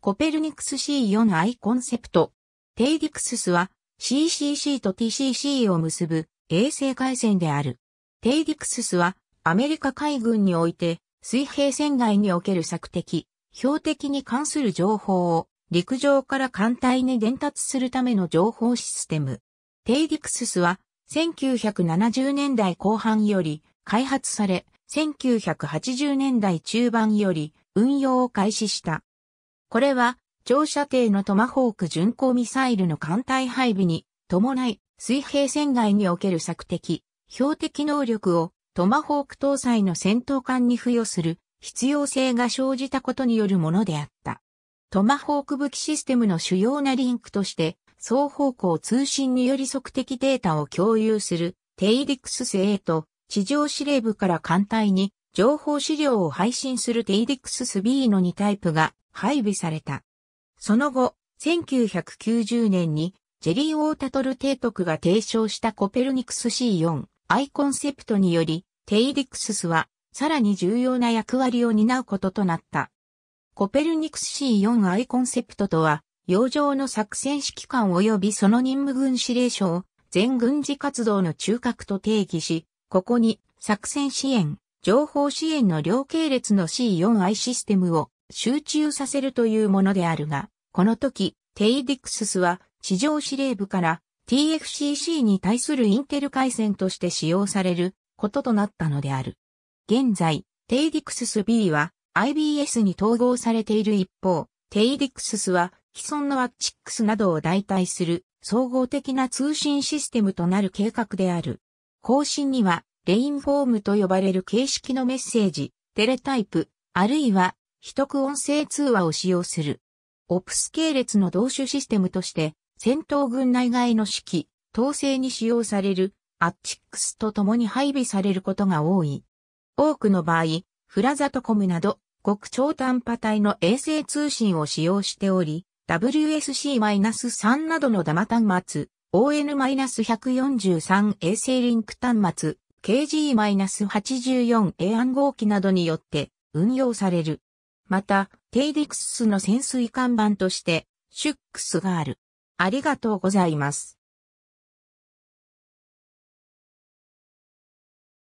コペルニクス C4 のアイコンセプト。テイディクススは CCC と TCC を結ぶ衛星回線である。テイディクススはアメリカ海軍において水平線外における索敵、標的に関する情報を陸上から艦隊に伝達するための情報システム。テイディクススは1970年代後半より開発され、1980年代中盤より運用を開始した。これは、長射程のトマホーク巡航ミサイルの艦隊配備に伴い、水平線外における索敵、標的能力をトマホーク搭載の戦闘艦に付与する必要性が生じたことによるものであった。トマホーク武器システムの主要なリンクとして、双方向通信により測的データを共有するテイディクス製と地上司令部から艦隊に情報資料を配信するテイディクス B の2タイプが配備された。その後、1990年にジェリー・オータトル提督が提唱したコペルニクス C4 アイコンセプトにより、テイディクススはさらに重要な役割を担うこととなった。コペルニクス C4 アイコンセプトとは、洋上の作戦指揮官及びその任務軍司令書を全軍事活動の中核と定義し、ここに作戦支援、情報支援の両系列の C4i システムを集中させるというものであるが、この時、テイディクススは地上司令部から TFCC に対するインテル回線として使用されることとなったのである。現在、テイディクスス B は IBS に統合されている一方、テイディクススは既存のッチックスなどを代替する総合的な通信システムとなる計画である。更新にはレインフォームと呼ばれる形式のメッセージ、テレタイプ、あるいは取得音声通話を使用する。オプス系列の同種システムとして、戦闘軍内外の指揮、統制に使用される、アッチックスと共に配備されることが多い。多くの場合、フラザトコムなど、極超短波帯の衛星通信を使用しており、WSC-3 などのダマ端末、ON-143 衛星リンク端末、KG-84A 暗号機などによって運用される。また、テイディクスの潜水艦版として、シュックスがある。ありがとうございます。